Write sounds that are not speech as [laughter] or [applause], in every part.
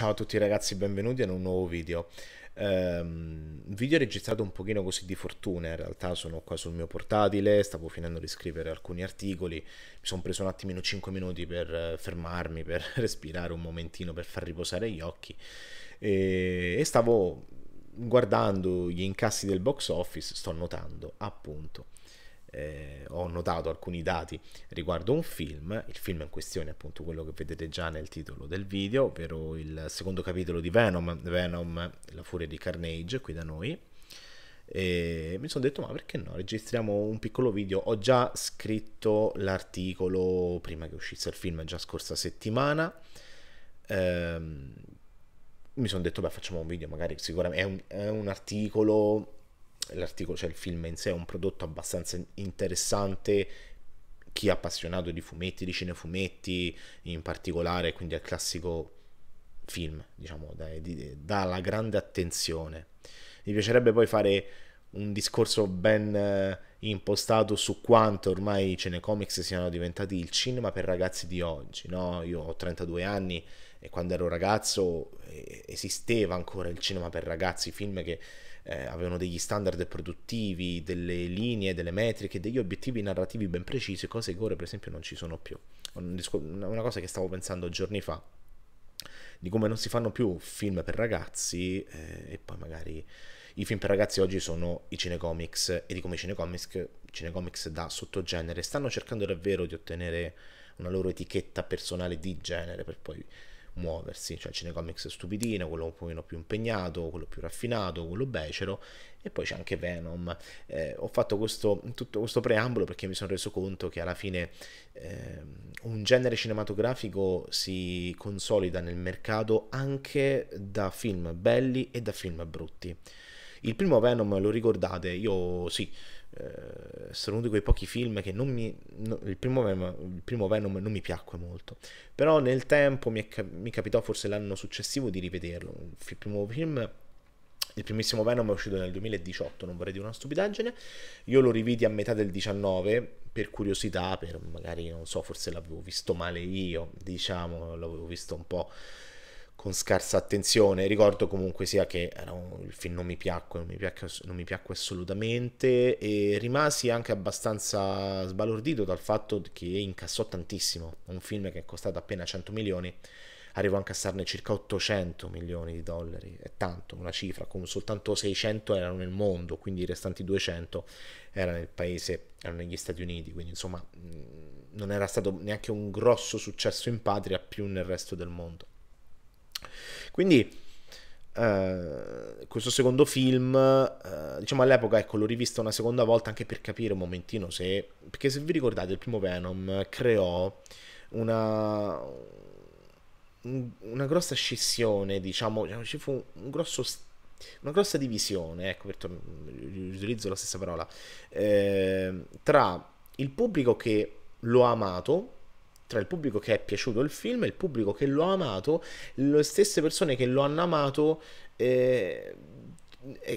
Ciao a tutti ragazzi, benvenuti in un nuovo video. Um, video registrato un pochino così di fortuna, in realtà sono qua sul mio portatile, stavo finendo di scrivere alcuni articoli, mi sono preso un attimino 5 minuti per eh, fermarmi, [laughs] per respirare un momentino, per far riposare gli occhi e, e stavo guardando gli incassi del box office, sto notando appunto eh, ho notato alcuni dati riguardo un film, il film in questione è appunto quello che vedete già nel titolo del video, ovvero il secondo capitolo di Venom, Venom, la furia di Carnage qui da noi. E mi sono detto ma perché no registriamo un piccolo video ho già scritto l'articolo prima che uscisse il film già scorsa settimana ehm, mi sono detto beh facciamo un video magari sicuramente è un, è un articolo l'articolo, cioè il film in sé è un prodotto abbastanza interessante chi è appassionato di fumetti, di cinefumetti in particolare, quindi al classico film, diciamo, dà la grande attenzione. Mi piacerebbe poi fare un discorso ben eh, impostato su quanto ormai i cinecomics siano diventati il cinema per ragazzi di oggi, no? Io ho 32 anni e quando ero ragazzo eh, esisteva ancora il cinema per ragazzi, film che eh, avevano degli standard produttivi, delle linee, delle metriche, degli obiettivi narrativi ben precisi, cose che ora per esempio non ci sono più. Una cosa che stavo pensando giorni fa, di come non si fanno più film per ragazzi eh, e poi magari i film per ragazzi oggi sono i cinecomics e di come i cinecomics, cinecomics da sottogenere stanno cercando davvero di ottenere una loro etichetta personale di genere per poi muoversi, cioè Cinecomics stupidino, quello un pochino più impegnato, quello più raffinato, quello becero e poi c'è anche Venom. Eh, ho fatto questo, tutto questo preambolo perché mi sono reso conto che alla fine eh, un genere cinematografico si consolida nel mercato anche da film belli e da film brutti. Il primo Venom lo ricordate? Io sì, eh, sono uno di quei pochi film che non mi... No, il, primo Venom, il, primo Venom, non mi piacque molto, però nel tempo mi, è, mi capitò forse l'anno successivo di rivederlo, il primo film il primissimo Venom è uscito nel 2018, non vorrei dire una stupidaggine. Io lo rividi a metà del 19 per curiosità, per magari non so, forse l'avevo visto male io, diciamo, l'avevo visto un po' con scarsa attenzione. Ricordo comunque sia che un, il film non mi, piacque, non mi piacque, non mi piacque assolutamente e rimasi anche abbastanza sbalordito dal fatto che incassò tantissimo. Un film che è costato appena 100 milioni arrivò a incassarne circa 800 milioni di dollari, è tanto, una cifra, come soltanto 600 erano nel mondo, quindi i restanti 200 erano nel paese, erano negli Stati Uniti, quindi insomma mm, non era stato neanche un grosso successo in patria, più nel resto del mondo. Quindi Uh, questo secondo film, uh, diciamo all'epoca, ecco, l'ho rivisto una seconda volta anche per capire un momentino se... Perché se vi ricordate, il primo Venom creò una... una grossa scissione, diciamo, cioè, ci fu un grosso... una grossa divisione, ecco, per, utilizzo la stessa parola, eh, tra il pubblico che lo ha amato tra il pubblico che è piaciuto il film e il pubblico che lo ha amato, le stesse persone che lo hanno amato. Eh,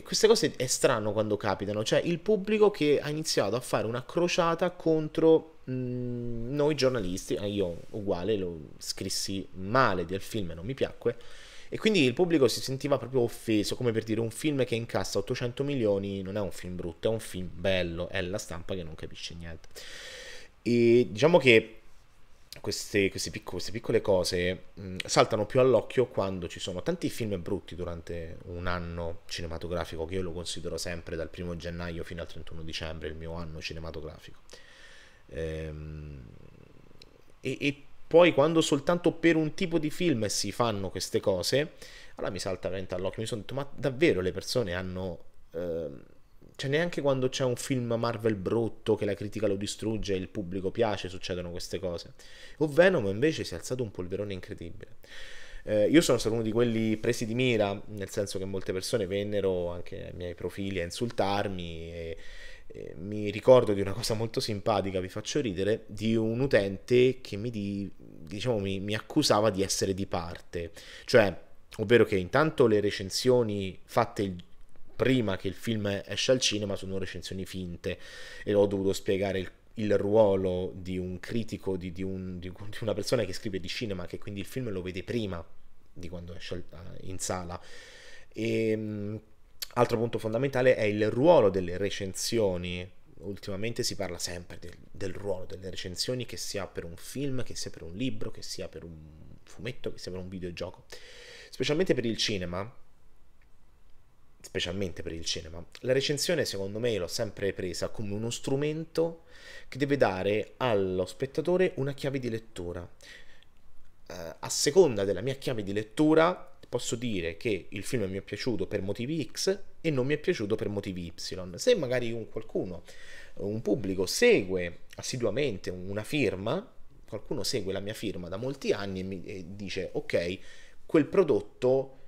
queste cose è strano quando capitano, cioè il pubblico che ha iniziato a fare una crociata contro mh, mm, noi giornalisti, eh, io uguale lo scrissi male del film e non mi piacque, e quindi il pubblico si sentiva proprio offeso, come per dire un film che incassa 800 milioni non è un film brutto, è un film bello, è la stampa che non capisce niente. E diciamo che queste, queste, picco, queste piccole cose mh, mm, saltano più all'occhio quando ci sono tanti film brutti durante un anno cinematografico, che io lo considero sempre dal 1 gennaio fino al 31 dicembre il mio anno cinematografico. Ehm, e, e poi quando soltanto per un tipo di film si fanno queste cose, allora mi salta veramente all'occhio, mi sono detto ma davvero le persone hanno... Ehm, cioè neanche quando c'è un film Marvel brutto che la critica lo distrugge e il pubblico piace succedono queste cose. O Venom invece si è alzato un polverone incredibile. Eh, io sono stato uno di quelli presi di mira, nel senso che molte persone vennero anche ai miei profili a insultarmi e, e mi ricordo di una cosa molto simpatica, vi faccio ridere, di un utente che mi, di, diciamo, mi, mi accusava di essere di parte, cioè ovvero che intanto le recensioni fatte il prima che il film esce al cinema sono recensioni finte e ho dovuto spiegare il il ruolo di un critico, di, di, un, di, una persona che scrive di cinema, che quindi il film lo vede prima di quando esce eh, in sala. E, ehm, altro punto fondamentale è il ruolo delle recensioni. Ultimamente si parla sempre del, del ruolo delle recensioni, che sia per un film, che sia per un libro, che sia per un fumetto, che sia per un videogioco. Specialmente per il cinema, specialmente per il cinema, la recensione secondo me l'ho sempre presa come uno strumento che deve dare allo spettatore una chiave di lettura. Eh, a seconda della mia chiave di lettura posso dire che il film mi è piaciuto per motivi X e non mi è piaciuto per motivi Y. Se magari un qualcuno, un pubblico segue assiduamente una firma, qualcuno segue la mia firma da molti anni e, mi, e dice ok, quel prodotto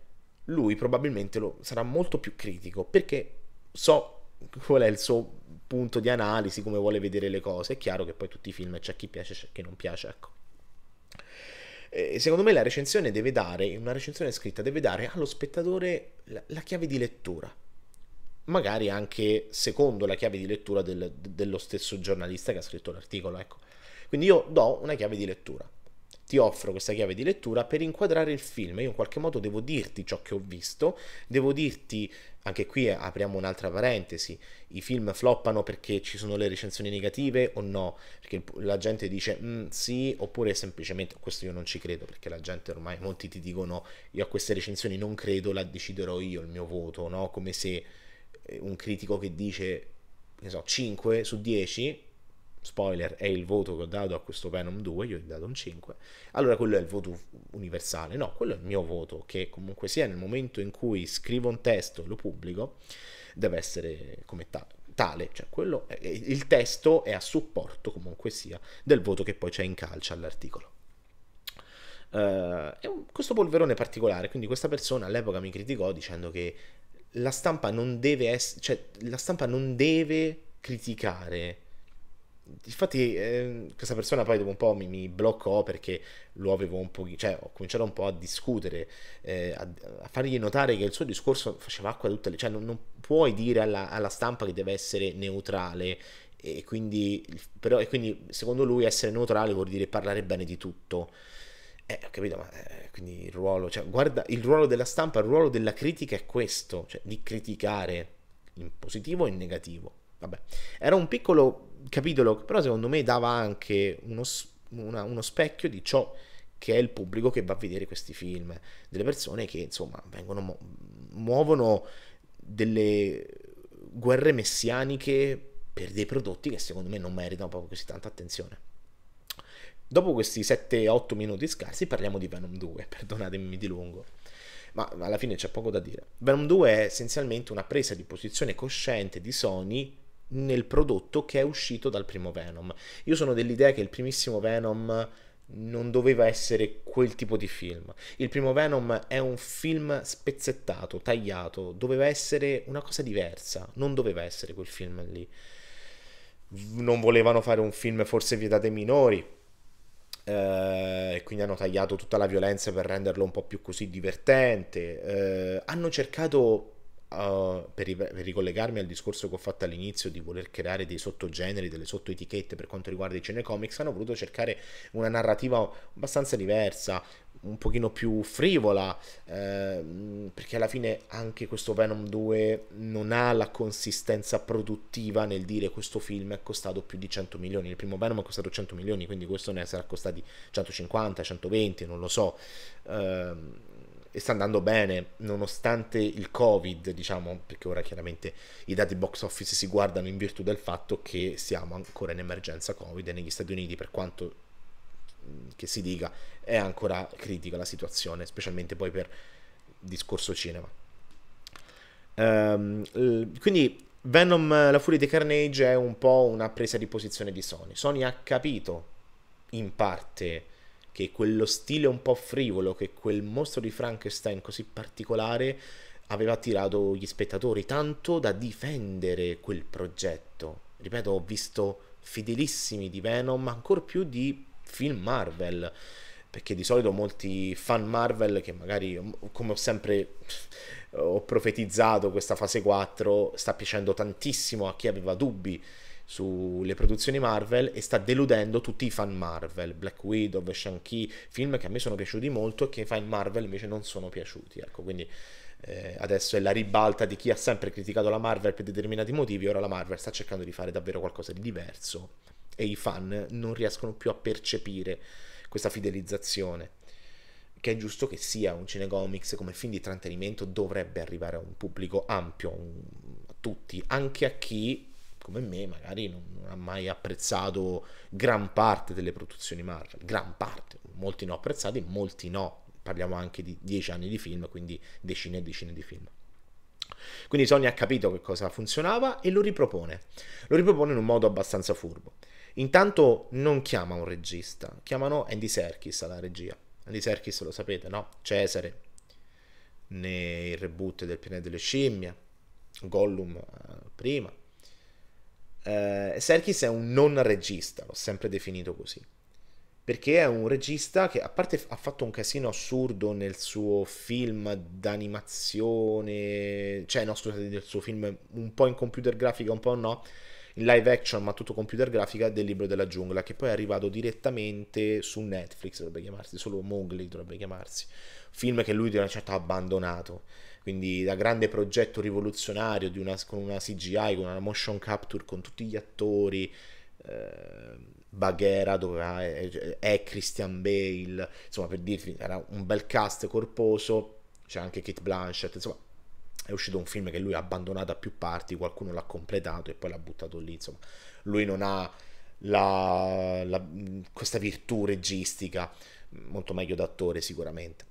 lui probabilmente lo, sarà molto più critico perché so qual è il suo punto di analisi, come vuole vedere le cose. È chiaro che poi tutti i film c'è chi piace, e c'è chi non piace, ecco. E secondo me la recensione deve dare, una recensione scritta deve dare allo spettatore la, la chiave di lettura, magari anche secondo la chiave di lettura del, dello stesso giornalista che ha scritto l'articolo, ecco. Quindi io do una chiave di lettura ti offro questa chiave di lettura per inquadrare il film. Io in qualche modo devo dirti ciò che ho visto, devo dirti, anche qui eh, apriamo un'altra parentesi, i film floppano perché ci sono le recensioni negative o no? Perché la gente dice mm, sì, oppure semplicemente, questo io non ci credo perché la gente ormai, molti ti dicono io a queste recensioni non credo, la deciderò io il mio voto, no? Come se eh, un critico che dice, ne so, 5 su 10 spoiler, è il voto che ho dato a questo Venom 2, io gli ho dato un 5, allora quello è il voto universale, no, quello è il mio voto, che comunque sia nel momento in cui scrivo un testo e lo pubblico, deve essere come ta- tale, cioè quello è, il testo è a supporto comunque sia del voto che poi c'è in calcio all'articolo. Uh, è un, questo polverone particolare, quindi questa persona all'epoca mi criticò dicendo che la stampa non deve, essere, cioè, la stampa non deve criticare Infatti, eh, questa persona poi dopo un po' mi, mi bloccò perché lo avevo un po'. cioè ho cominciato un po' a discutere, eh, a, a, fargli notare che il suo discorso faceva acqua a tutte le. cioè non, non puoi dire alla, alla, stampa che deve essere neutrale. E quindi, però, e quindi, secondo lui, essere neutrale vuol dire parlare bene di tutto. Eh, ho capito, ma eh, quindi il ruolo, cioè, guarda, il ruolo della stampa, il ruolo della critica è questo, cioè di criticare in positivo e in negativo. Vabbè, era un piccolo capitolo però secondo me dava anche uno, una, uno specchio di ciò che è il pubblico che va a vedere questi film, delle persone che insomma vengono, muovono delle guerre messianiche per dei prodotti che secondo me non meritano proprio così tanta attenzione. Dopo questi 7-8 minuti scarsi parliamo di Venom 2, [laughs] perdonatemi mi dilungo, ma alla fine c'è poco da dire. Venom 2 è essenzialmente una presa di posizione cosciente di Sony nel prodotto che è uscito dal primo Venom. Io sono dell'idea che il primissimo Venom non doveva essere quel tipo di film. Il primo Venom è un film spezzettato, tagliato, doveva essere una cosa diversa, non doveva essere quel film lì. Non volevano fare un film forse vietato ai minori, eh, e quindi hanno tagliato tutta la violenza per renderlo un po' più così divertente. Uh, hanno cercato eh, per, per, ricollegarmi al discorso che ho fatto all'inizio di voler creare dei sottogeneri, delle sottoetichette per quanto riguarda i cinecomics, hanno voluto cercare una narrativa abbastanza diversa, un pochino più frivola, eh, perché alla fine anche questo Venom 2 non ha la consistenza produttiva nel dire questo film è costato più di 100 milioni, il primo Venom è costato 100 milioni, quindi questo ne sarà costati 150, 120, non lo so. Ehm, e sta andando bene nonostante il covid diciamo perché ora chiaramente i dati box office si guardano in virtù del fatto che siamo ancora in emergenza covid e negli Stati Uniti per quanto mm, che si dica è ancora critica la situazione specialmente poi per discorso cinema um, quindi Venom la furia di Carnage è un po' una presa di posizione di Sony Sony ha capito in parte che quello stile un po' frivolo, che quel mostro di Frankenstein così particolare aveva attirato gli spettatori, tanto da difendere quel progetto. Ripeto, ho visto fidelissimi di Venom, ma ancor più di film Marvel perché di solito molti fan Marvel che magari come ho sempre ho profetizzato questa fase 4 sta piacendo tantissimo a chi aveva dubbi sulle produzioni Marvel e sta deludendo tutti i fan Marvel, Black Widow, Shang-Chi, film che a me sono piaciuti molto e che i fan Marvel invece non sono piaciuti, ecco, quindi eh, adesso è la ribalta di chi ha sempre criticato la Marvel per determinati motivi, ora la Marvel sta cercando di fare davvero qualcosa di diverso e i fan non riescono più a percepire questa fidelizzazione che è giusto che sia un cinecomics come film di trattenimento dovrebbe arrivare a un pubblico ampio, un, a tutti, anche a chi come me magari non, non, ha mai apprezzato gran parte delle produzioni Marvel, gran parte, molti no apprezzati, molti no, parliamo anche di dieci anni di film, quindi decine e decine di film. Quindi Sony ha capito che cosa funzionava e lo ripropone, lo ripropone in un modo abbastanza furbo. Intanto non chiama un regista, chiamano Andy Serkis alla regia. Andy Serkis lo sapete, no? Cesare, nel reboot del pianeta delle scimmie, Gollum eh, prima, eh, Serkis è un non regista, l'ho sempre definito così. Perché è un regista che, a parte ha fatto un casino assurdo nel suo film d'animazione, cioè no scusate, nel suo film un po' in computer grafica, un po' no, in live action ma tutto computer grafica del libro della giungla, che poi è arrivato direttamente su Netflix, dovrebbe chiamarsi, solo Mowgli dovrebbe chiamarsi. Film che lui di una certa ha abbandonato quindi da grande progetto rivoluzionario una, con una CGI, con una motion capture, con tutti gli attori, eh, Baghera doveva, è, è, Christian Bale, insomma per dirvi era un bel cast corposo, c'è anche Kate Blanchett, insomma è uscito un film che lui ha abbandonato a più parti, qualcuno l'ha completato e poi l'ha buttato lì, insomma lui non ha la, la, questa virtù registica, molto meglio d'attore sicuramente.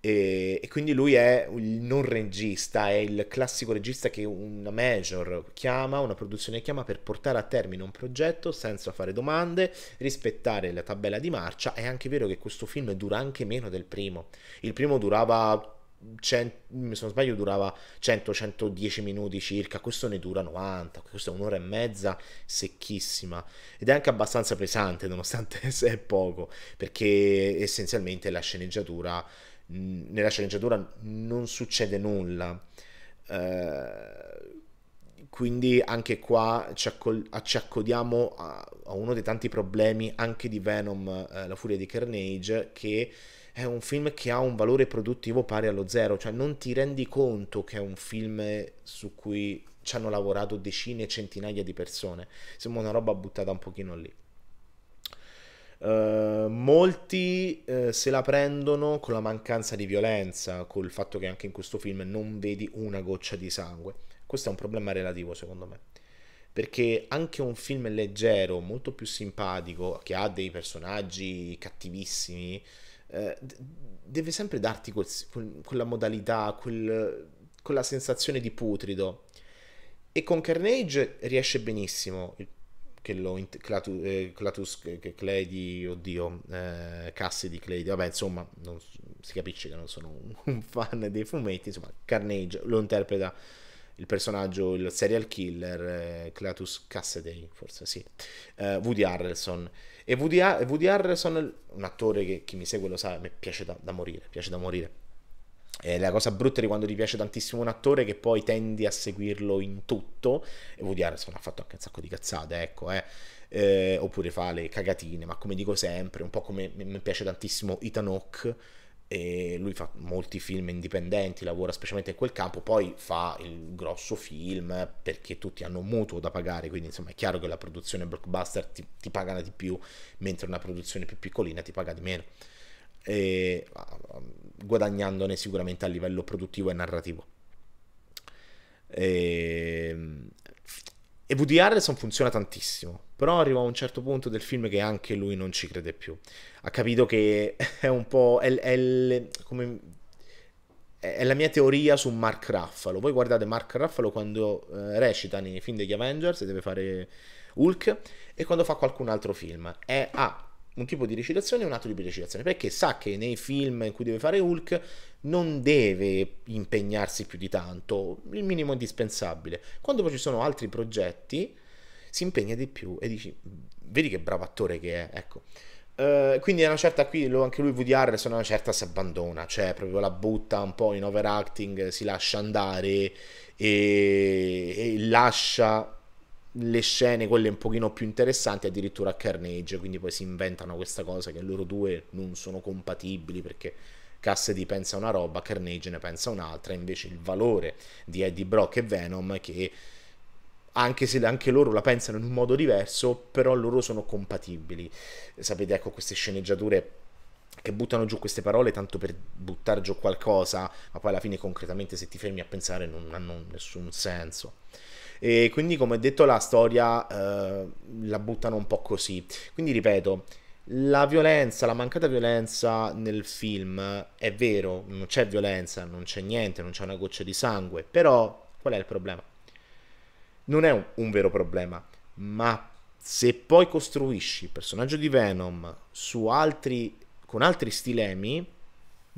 E, e, quindi lui è il non regista, è il classico regista che una major chiama, una produzione chiama per portare a termine un progetto senza fare domande, rispettare la tabella di marcia. È anche vero che questo film dura anche meno del primo. Il primo durava 100, se non sbaglio durava 100-110 minuti circa, questo ne dura 90, questo è un'ora e mezza secchissima ed è anche abbastanza pesante nonostante sia [laughs] poco perché essenzialmente la sceneggiatura nella sceneggiatura non succede nulla. Eh, quindi anche qua ci, acc- ci accodiamo a-, a, uno dei tanti problemi anche di Venom, eh, la furia di Carnage, che è un film che ha un valore produttivo pari allo zero, cioè non ti rendi conto che è un film su cui ci hanno lavorato decine e centinaia di persone, sembra una roba buttata un pochino lì. Ehm, molti uh, se la prendono con la mancanza di violenza, col fatto che anche in questo film non vedi una goccia di sangue. Questo è un problema relativo, secondo me. Perché anche un film leggero, molto più simpatico, che ha dei personaggi cattivissimi, uh, deve sempre darti quel, quella modalità, quel, quella sensazione di putrido. E con Carnage riesce benissimo. Il che lo Clatu, eh, Clatus che Cledi, oddio, eh, Cassidy Cledi, vabbè, insomma, non, si capisce che non sono un, [laughs] un, fan dei fumetti, insomma, Carnage lo interpreta il personaggio, il serial killer, eh, Clatus Cassidy, forse sì, eh, Woody Harrelson. E Woody, Woody, Harrelson, un attore che chi mi segue lo sa, mi piace da, da morire, piace da morire eh, la cosa brutta di quando ti piace tantissimo un attore che poi tendi a seguirlo in tutto. E Woody Harrelson ha fatto anche un sacco di cazzate, ecco, eh. eh oppure fa le cagatine, ma come dico sempre, un po' come mi piace tantissimo Ethan Hawke. E lui fa molti film indipendenti, lavora specialmente in quel campo, poi fa il grosso film perché tutti hanno un mutuo da pagare, quindi insomma è chiaro che la produzione blockbuster ti, ti pagano di più, mentre una produzione più piccolina ti paga di meno e um, guadagnandone sicuramente a livello produttivo e narrativo. Ehm, e, e Woody Harrelson funziona tantissimo, però arriva a un certo punto del film che anche lui non ci crede più. Ha capito che [laughs] è un po'... È, è, come, è la mia teoria su Mark Ruffalo. Voi guardate Mark Ruffalo quando eh, recita nei film degli Avengers, e deve fare Hulk, e quando fa qualcun altro film. È, ha ah, un tipo di recitazione e un altro tipo di recitazione, perché sa che nei film in cui deve fare Hulk non deve impegnarsi più di tanto, il minimo indispensabile. Quando poi ci sono altri progetti, si impegna di più e dici, vedi che bravo attore che è, ecco. Uh, quindi è una certa qui, anche lui Woody Harrelson, una certa si abbandona, cioè proprio la butta un po' in overacting, si lascia andare e, e lascia le scene, quelle un pochino più interessanti, addirittura a Carnage, quindi poi si inventano questa cosa che loro due non sono compatibili perché Cassidy pensa una roba, Carnage ne pensa un'altra, invece il valore di Eddie Brock e Venom che anche se anche loro la pensano in un modo diverso, però loro sono compatibili. Sapete, ecco queste sceneggiature che buttano giù queste parole tanto per buttare giù qualcosa, ma poi alla fine concretamente se ti fermi a pensare non hanno nessun senso. E quindi, come detto, la storia eh, la buttano un po' così. Quindi, ripeto, la violenza, la mancata violenza nel film è vero, non c'è violenza, non c'è niente, non c'è una goccia di sangue, però qual è il problema? Non è un, un vero problema, ma se poi costruisci il personaggio di Venom altri, con altri stilemi,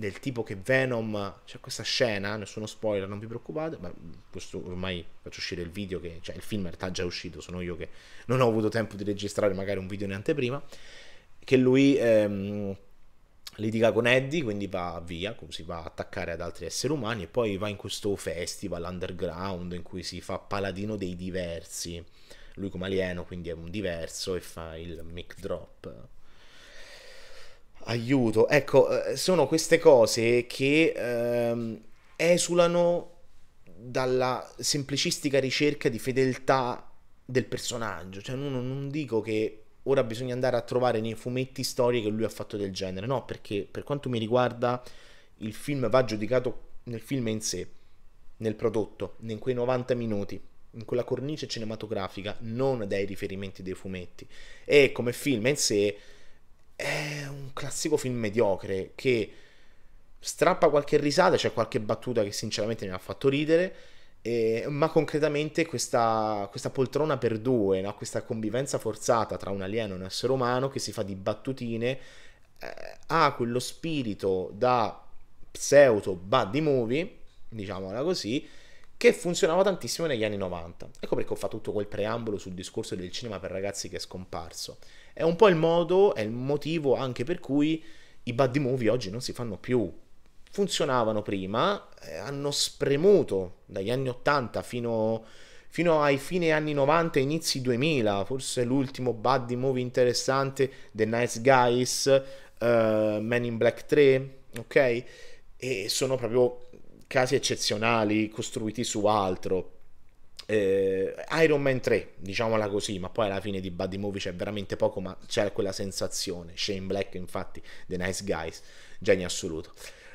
del tipo che Venom, c'è questa scena, nessuno spoiler, non vi preoccupate, ma questo ormai faccio uscire il video, che, cioè il film in realtà già uscito, sono io che non ho avuto tempo di registrare magari un video in anteprima, che lui ehm, litiga con Eddie, quindi va via, così va a attaccare ad altri esseri umani e poi va in questo festival underground in cui si fa paladino dei diversi, lui come alieno quindi è un diverso e fa il mic drop Aiuto, ecco, eh, sono queste cose che ehm, esulano dalla semplicistica ricerca di fedeltà del personaggio, cioè non, non dico che ora bisogna andare a trovare nei fumetti storie che lui ha fatto del genere, no, perché per quanto mi riguarda il film va giudicato nel film in sé, nel prodotto, in quei 90 minuti, in quella cornice cinematografica, non dai riferimenti dei fumetti. E come film in sé è un classico film mediocre che strappa qualche risata, c'è cioè qualche battuta che sinceramente mi ha fatto ridere, eh, ma concretamente questa, questa, poltrona per due, no? questa convivenza forzata tra un alieno e un essere umano che si fa di battutine, eh, ha quello spirito da pseudo buddy movie, diciamola così, che funzionava tantissimo negli anni 90. Ecco perché ho fatto tutto quel preambolo sul discorso del cinema per ragazzi che è scomparso. È un po' il modo, è il motivo anche per cui i buddy movie oggi non si fanno più. Funzionavano prima, eh, hanno spremuto dagli anni 80 fino, fino ai fine anni 90 inizi 2000, forse l'ultimo buddy movie interessante, The Nice Guys, uh, Men in Black 3, ok? E sono proprio casi eccezionali costruiti su altro eh, Iron Man 3, diciamola così, ma poi alla fine di Buddy Movie c'è veramente poco, ma c'è quella sensazione. Shane Black, infatti, The Nice Guys, genio assoluto.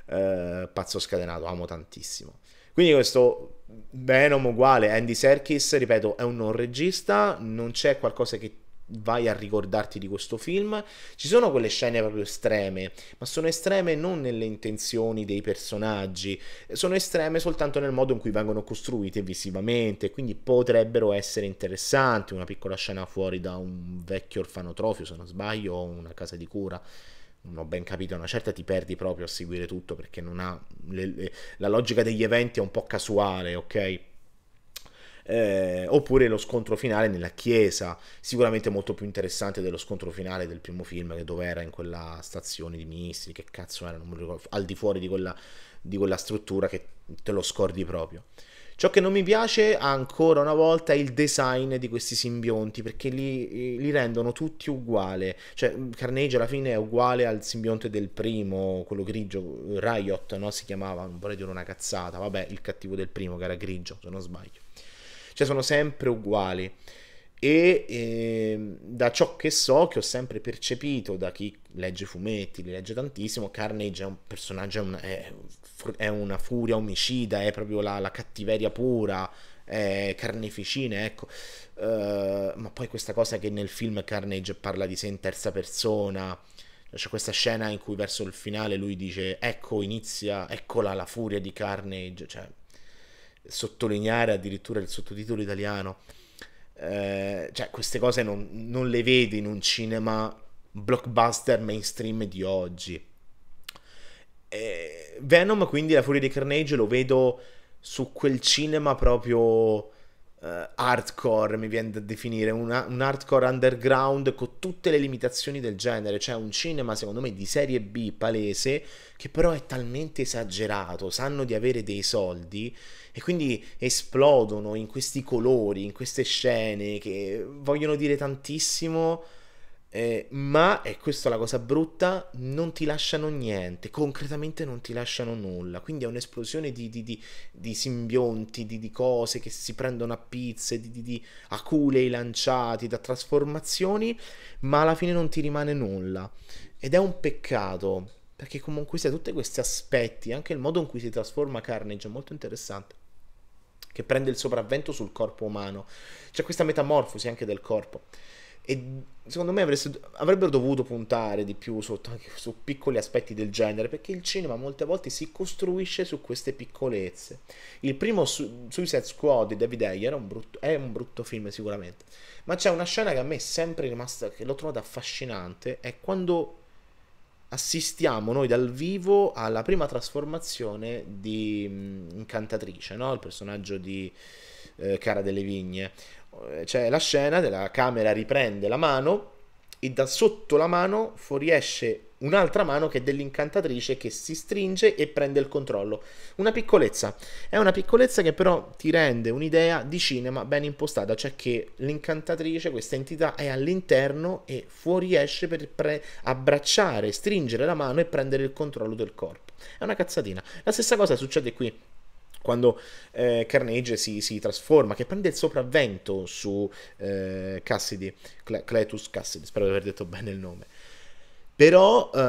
Eh, pazzo scatenato, amo tantissimo. Quindi questo Venom uguale, Andy Serkis, ripeto, è un non regista, non c'è qualcosa che vai a ricordarti di questo film. Ci sono quelle scene proprio estreme, ma sono estreme non nelle intenzioni dei personaggi, sono estreme soltanto nel modo in cui vengono costruite visivamente, quindi potrebbero essere interessanti, una piccola scena fuori da un vecchio orfanotrofio, se non sbaglio, o una casa di cura non ho ben capito, una certa ti perdi proprio a seguire tutto perché non ha le, le, la logica degli eventi è un po' casuale, ok? eh, oppure lo scontro finale nella chiesa, sicuramente molto più interessante dello scontro finale del primo film, che dove era in quella stazione di ministri, che cazzo era, non mi ricordo, al di fuori di quella, di quella struttura che te lo scordi proprio. Ciò che non mi piace ancora una volta è il design di questi simbionti perché li, li rendono tutti uguali. Cioè, Carnage alla fine è uguale al simbionte del primo, quello grigio, Riot, no? Si chiamava, non vorrei dire una cazzata, vabbè, il cattivo del primo che era grigio, se non sbaglio cioè sono sempre uguali. E eh, da ciò che so, che ho sempre percepito da chi legge fumetti, li legge tantissimo, Carnage è un personaggio, è, un, è, è una furia omicida, è proprio la, la cattiveria pura, è carneficina, ecco. Uh, ma poi questa cosa che nel film Carnage parla di sé in terza persona, c'è questa scena in cui verso il finale lui dice ecco inizia, eccola la furia di Carnage, cioè sottolineare addirittura il sottotitolo italiano. Eh, cioè, queste cose non, non, le vedi in un cinema blockbuster mainstream di oggi. Eh, Venom, quindi la furia di Carnage, lo vedo su quel cinema proprio uh, hardcore, mi viene da definire, una, un hardcore underground con tutte le limitazioni del genere, cioè un cinema secondo me di serie B palese che però è talmente esagerato, sanno di avere dei soldi e quindi esplodono in questi colori, in queste scene che vogliono dire tantissimo eh, ma, e questa è la cosa brutta, non ti lasciano niente, concretamente non ti lasciano nulla. Quindi è un'esplosione di, di, di, di simbionti, di, cose che si prendono a pizze, di, aculei lanciati, da trasformazioni, ma alla fine non ti rimane nulla. Ed è un peccato, perché comunque sia tutti questi aspetti, anche il modo in cui si trasforma Carnage è molto interessante che prende il sopravvento sul corpo umano. C'è questa metamorfosi anche del corpo. E secondo me avrebbero dovuto puntare di più su, su piccoli aspetti del genere, perché il cinema molte volte si costruisce su queste piccolezze. Il primo su, Suicide Squad di David Ayer è un, brutto, è un brutto film sicuramente, ma c'è una scena che a me è sempre rimasta, che l'ho trovata affascinante, è quando assistiamo noi dal vivo alla prima trasformazione di mm, Incantatrice, no? il personaggio di eh, Cara delle Vigne, c'è cioè, la scena della camera riprende la mano e da sotto la mano fuoriesce un'altra mano che è dell'incantatrice che si stringe e prende il controllo. Una piccolezza, è una piccolezza che però ti rende un'idea di cinema ben impostata, cioè che l'incantatrice, questa entità, è all'interno e fuoriesce per pre- abbracciare, stringere la mano e prendere il controllo del corpo. È una cazzatina. La stessa cosa succede qui quando eh, Carnage si, si, trasforma, che prende il sopravvento su eh, Cassidy, Cle- Cletus Cassidy, spero di aver detto bene il nome. Però eh,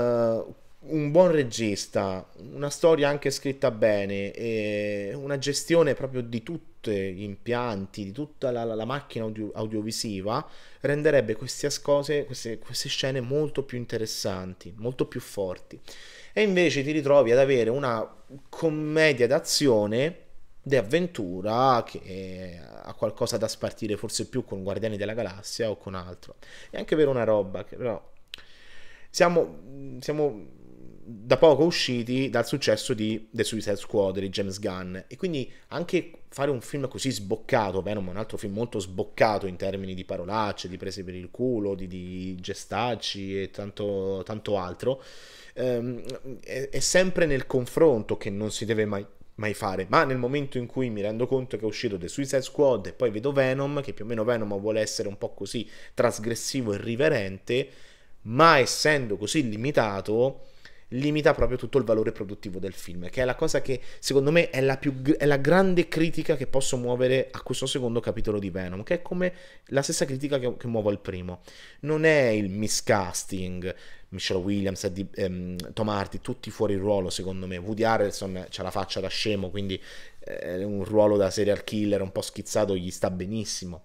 un buon regista, una storia anche scritta bene, e una gestione proprio di tutti gli impianti, di tutta la, la macchina audio, audiovisiva, renderebbe queste cose, queste, queste scene molto più interessanti, molto più forti e invece ti ritrovi ad avere una commedia d'azione di avventura che ha qualcosa da spartire forse più con Guardiani della Galassia o con altro. È anche vero una roba che però siamo, siamo da poco usciti dal successo di The Suicide Squad di James Gunn e quindi anche fare un film così sboccato, Venom è un altro film molto sboccato in termini di parolacce, di prese per il culo, di, di gestacci e tanto, tanto altro, ehm, è, è, sempre nel confronto che non si deve mai, mai fare, ma nel momento in cui mi rendo conto che è uscito The Suicide Squad e poi vedo Venom, che più o meno Venom vuole essere un po' così trasgressivo e riverente, ma essendo così limitato, limita proprio tutto il valore produttivo del film, che è la cosa che secondo me è la, più, è la grande critica che posso muovere a questo secondo capitolo di Venom, che è come la stessa critica che, che muovo al primo. Non è il miscasting, Michelle Williams, ehm, Tom Hardy, tutti fuori ruolo secondo me, Woody Harrelson c'ha la faccia da scemo, quindi eh, un ruolo da serial killer un po' schizzato gli sta benissimo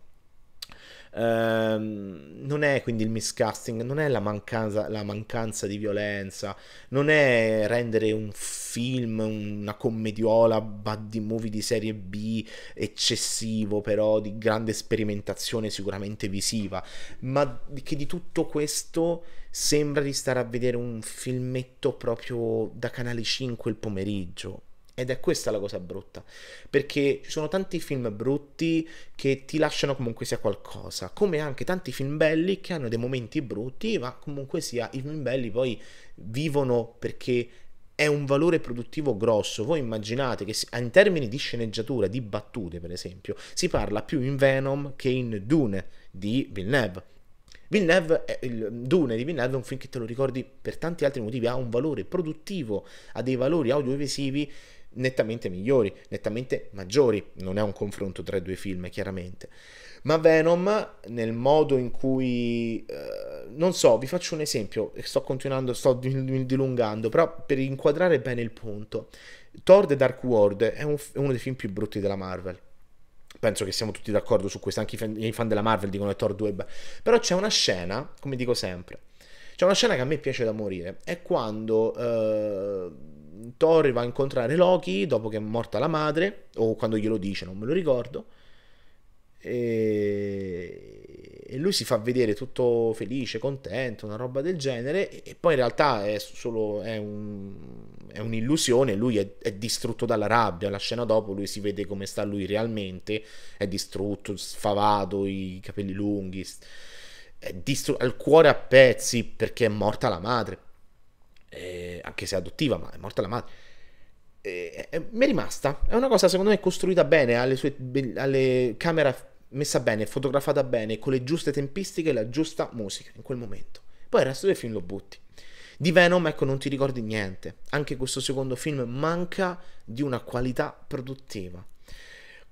Ehm, non è quindi il miscasting, non è la mancanza, la mancanza di violenza, non è rendere un film, una commediola, buddy movie di serie B eccessivo, però di grande sperimentazione sicuramente visiva, ma che di tutto questo sembra di stare a vedere un filmetto proprio da Canale 5 il pomeriggio. Ed è questa la cosa brutta, perché ci sono tanti film brutti che ti lasciano comunque sia qualcosa, come anche tanti film belli che hanno dei momenti brutti, ma comunque sia i film belli poi vivono perché è un valore produttivo grosso. Voi immaginate che in termini di sceneggiatura, di battute per esempio, si parla più in Venom che in Dune di Villeneuve. Villeneuve, il Dune di Villeneuve è un film che te lo ricordi per tanti altri motivi, ha un valore produttivo, ha dei valori audiovisivi nettamente migliori, nettamente maggiori, non è un confronto tra i due film chiaramente, ma Venom nel modo in cui, eh, non so, vi faccio un esempio, sto continuando, sto dilungando, però per inquadrare bene il punto, Thor The Dark World è, un, è uno dei film più brutti della Marvel, penso che siamo tutti d'accordo su questo, anche i fan, i fan della Marvel dicono che Thor 2 però c'è una scena, come dico sempre, c'è una scena che a me piace da morire, è quando eh, Thor va a incontrare Loki dopo che è morta la madre, o quando glielo dice, non me lo ricordo. E... e lui si fa vedere tutto felice, contento, una roba del genere, e poi in realtà è solo è un, è un'illusione, lui è, è distrutto dalla rabbia, la scena dopo lui si vede come sta lui realmente, è distrutto, sfavato, i capelli lunghi, è distru- ha il cuore a pezzi perché è morta la madre, eh, anche se adottiva, ma è morta la madre. Eh, eh, mi è rimasta, è una cosa secondo me costruita bene, alle sue be- alle camera messa bene, fotografata bene, con le giuste tempistiche e la giusta musica in quel momento. Poi il resto del film lo butti. Di Venom, ecco, non ti ricordi niente. Anche questo secondo film manca di una qualità produttiva.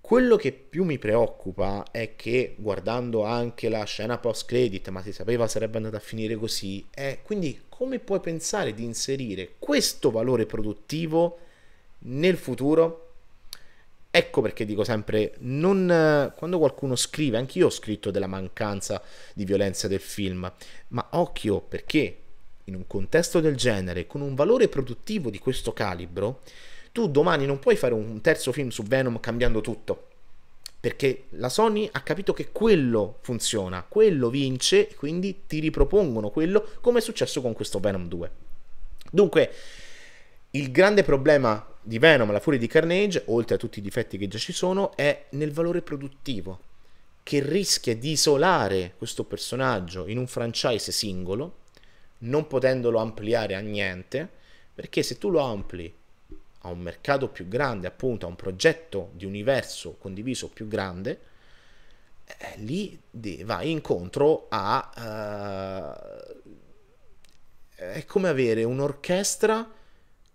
Quello che più mi preoccupa è che guardando anche la scena post credit, ma si sapeva sarebbe andata a finire così, è quindi come puoi pensare di inserire questo valore produttivo nel futuro? Ecco perché dico sempre, non, quando qualcuno scrive, anch'io ho scritto della mancanza di violenza del film, ma occhio perché in un contesto del genere, con un valore produttivo di questo calibro, tu domani non puoi fare un terzo film su Venom cambiando tutto. Perché la Sony ha capito che quello funziona, quello vince, quindi ti ripropongono quello come è successo con questo Venom 2. Dunque, il grande problema di Venom, la furia di Carnage, oltre a tutti i difetti che già ci sono, è nel valore produttivo, che rischia di isolare questo personaggio in un franchise singolo, non potendolo ampliare a niente, perché se tu lo ampli un mercato più grande, appunto a un progetto di universo condiviso più grande, eh, lì de- vai incontro a... Uh, è come avere un'orchestra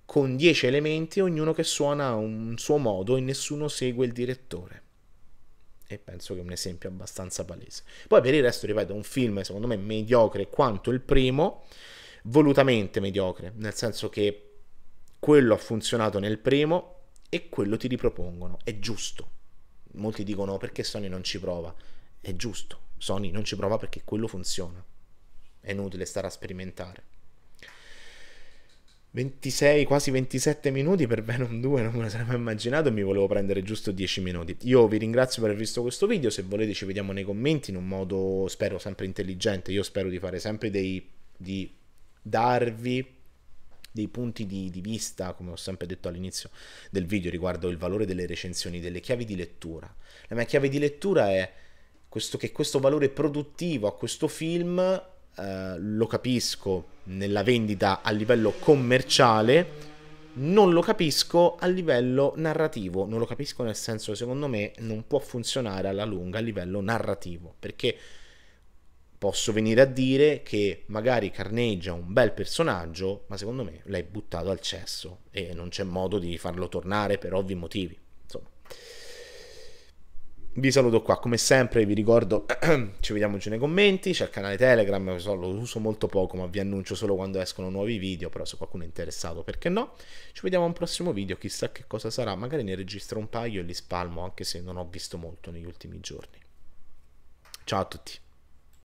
con dieci elementi, ognuno che suona a un suo modo e nessuno segue il direttore. E penso che è un esempio abbastanza palese. Poi per il resto, ripeto, un film secondo me mediocre quanto il primo, volutamente mediocre, nel senso che quello ha funzionato nel primo e quello ti ripropongono. È giusto. Molti dicono oh, perché Sony non ci prova. È giusto. Sony non ci prova perché quello funziona. È inutile stare a sperimentare. 26, quasi 27 minuti per Venom 2, non me lo sarei mai immaginato e mi volevo prendere giusto 10 minuti. Io vi ringrazio per aver visto questo video, se volete ci vediamo nei commenti in un modo, spero, sempre intelligente. Io spero di fare sempre dei... di darvi dei punti di, di vista, come ho sempre detto all'inizio del video, riguardo il valore delle recensioni, delle chiavi di lettura. La mia chiave di lettura è questo, che questo valore produttivo a questo film eh, lo capisco nella vendita a livello commerciale, non lo capisco a livello narrativo, non lo capisco nel senso secondo me non può funzionare alla lunga a livello narrativo, perché posso venire a dire che magari Carnage è un bel personaggio, ma secondo me l'hai buttato al cesso e non c'è modo di farlo tornare per ovvi motivi. Insomma. Vi saluto qua, come sempre vi ricordo, [clears throat] ci vediamo giù nei commenti, c'è il canale Telegram, lo uso molto poco ma vi annuncio solo quando escono nuovi video, però se qualcuno è interessato perché no. Ci vediamo a un prossimo video, chissà che cosa sarà, magari ne registro un paio e li spalmo anche se non ho visto molto negli ultimi giorni. Ciao a tutti!